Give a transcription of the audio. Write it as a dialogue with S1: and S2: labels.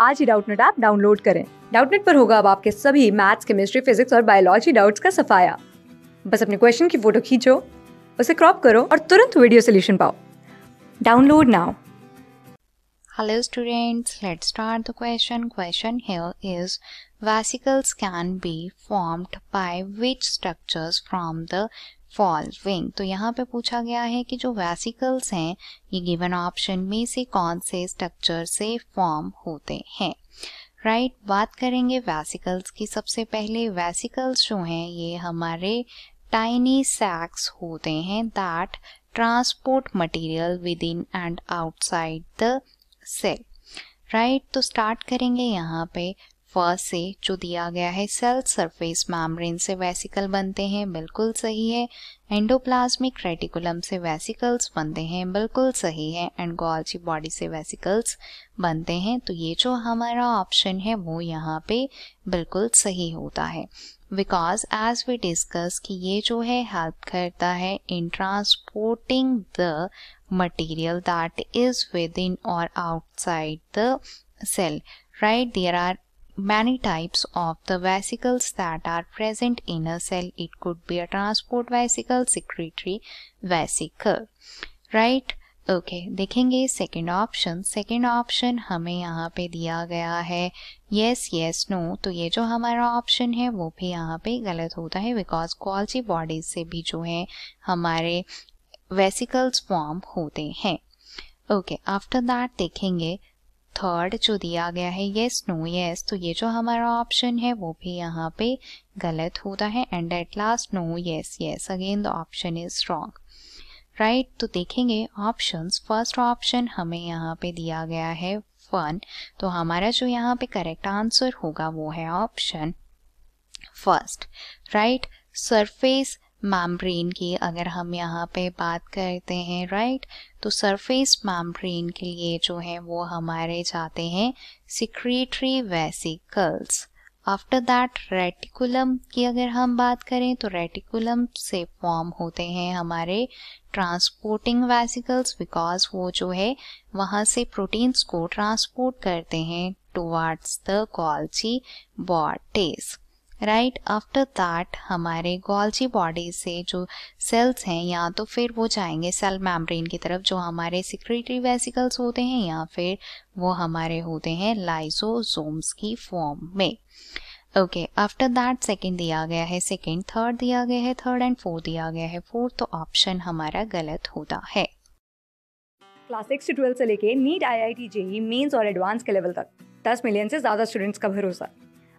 S1: आज ही Doubtnut app download करें डाउटनेट पर होगा अब आपके सभी मैथ्स केमिस्ट्री फिजिक्स और बायोलॉजी डाउट्स का सफाया बस अपने क्वेश्चन की फोटो खींचो उसे क्रॉप करो और तुरंत वीडियो सोल्यूशन पाओ download now
S2: hello students let start the question question here is vesicles can be formed by which structures from the following तो यहाँ पे पूछा गया है कि जो वैसिकल्स हैं ये गिवन ऑप्शन में से कौन से स्ट्रक्चर से फॉर्म होते हैं राइट right, बात करेंगे वैसिकल्स की सबसे पहले वैसिकल्स जो हैं ये हमारे टाइनी सैक्स होते हैं that transport material within and outside the cell right तो स्टार्ट करेंगे यहाँ पे फर्स्ट से जो दिया गया है सेल सरफेस मैम्ब्रेन से वेसिकल बनते हैं बिल्कुल सही है एंडोप्लाज्मिक रेटिकुलम से वेसिकल्स बनते हैं बिल्कुल सही है एंड गोल्जी बॉडी से वेसिकल्स बनते हैं तो ये जो हमारा ऑप्शन है वो यहाँ पे बिल्कुल सही होता है बिकॉज एज वी डिस्कस कि ये जो है हेल्प करता है in transporting the material that is within और outside the cell right there are many types of the vesicles that are present in a cell. It could be a transport vesicle, secretory vesicle, right? Okay okay, देखेंगे second option second option हमें यहाँ पे दिया गया है yes yes no तो ये जो हमारा ऑप्शन है वो भी यहाँ पे गलत होता है बिकॉज कॉल्ची बॉडीज से भी जो है हमारे वेसिकल्स फॉर्म होते हैं ओके आफ्टर दैट देखेंगे थर्ड जो दिया गया है येस नो येस तो ये जो हमारा ऑप्शन है वो भी यहाँ पे गलत होता है and at last no yes yes again the option is wrong right तो देखेंगे ऑप्शंस फर्स्ट ऑप्शन हमें यहाँ पे दिया गया है फन तो हमारा जो यहाँ पे करेक्ट आंसर होगा वो है option first right surface membrane की अगर हम यहाँ पे बात करते हैं राइट तो सरफेस मैम्ब्रेन के लिए जो है वो हमारे जाते हैं secretory vesicles after that reticulum की अगर हम बात करें तो रेटिकुलम से फॉर्म होते हैं हमारे ट्रांसपोर्टिंग वेसिकल्स बिकॉज वो जो है वहाँ से प्रोटीन्स को ट्रांसपोर्ट करते हैं towards the Golgi bodies right after that हमारे गोल्जी बॉडी से जो सेल्स हैं या तो फिर वो जाएंगे सेल मेम्ब्रेन की तरफ जो हमारे सिक्रेटरी वेसिकल्स होते हैं या फिर वो हमारे होते हैं लाइसोजोम्स की फॉर्म में ओके आफ्टर दैट सेकेंड दिया गया है सेकेंड थर्ड दिया गया है थर्ड एंड फोर्थ दिया गया है फोर्थ तो ऑप्शन हमारा गलत होता है
S1: क्लास सिक्स से ट्वेल्थ से लेके NEET I I T JEE mains और एडवांस के लेवल तक दस मिलियन से ज़्यादा स्टूडेंट्स का भरोसा